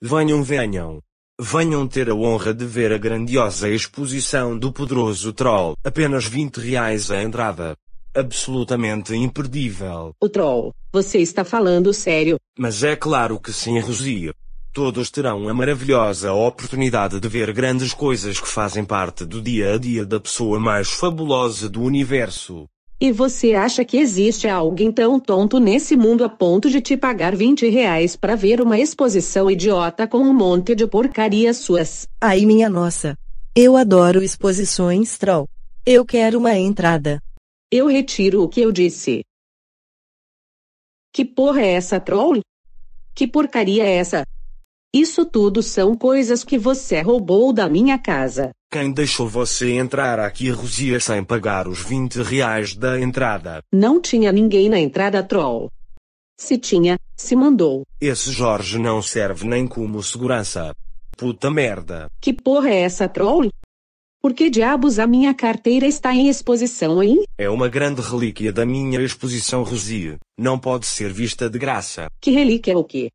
Venham venham. Venham ter a honra de ver a grandiosa exposição do poderoso Troll. Apenas 20 reais a entrada. Absolutamente imperdível. O Troll, você está falando sério. Mas é claro que sim, Rosia. Todos terão a maravilhosa oportunidade de ver grandes coisas que fazem parte do dia a dia da pessoa mais fabulosa do universo. E você acha que existe alguém tão tonto nesse mundo a ponto de te pagar 20 reais para ver uma exposição idiota com um monte de porcarias suas? Ai minha nossa! Eu adoro exposições troll. Eu quero uma entrada. Eu retiro o que eu disse. Que porra é essa troll? Que porcaria é essa? Isso tudo são coisas que você roubou da minha casa. Quem deixou você entrar aqui Rosia sem pagar os 20 reais da entrada? Não tinha ninguém na entrada troll. Se tinha, se mandou. Esse Jorge não serve nem como segurança. Puta merda. Que porra é essa troll? Por que diabos a minha carteira está em exposição, hein? É uma grande relíquia da minha exposição Rosie. Não pode ser vista de graça. Que relíquia é o quê?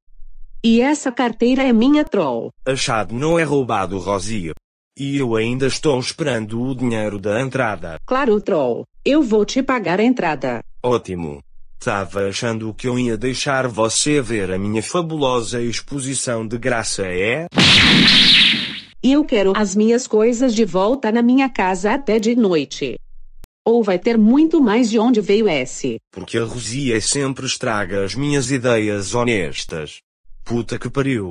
E essa carteira é minha troll. Achado não é roubado, Rosia. E eu ainda estou esperando o dinheiro da entrada. Claro, troll. Eu vou te pagar a entrada. Ótimo. Tava achando que eu ia deixar você ver a minha fabulosa exposição de graça, é? E eu quero as minhas coisas de volta na minha casa até de noite. Ou vai ter muito mais de onde veio esse. Porque a Rosia sempre estraga as minhas ideias honestas. Puta que pariu.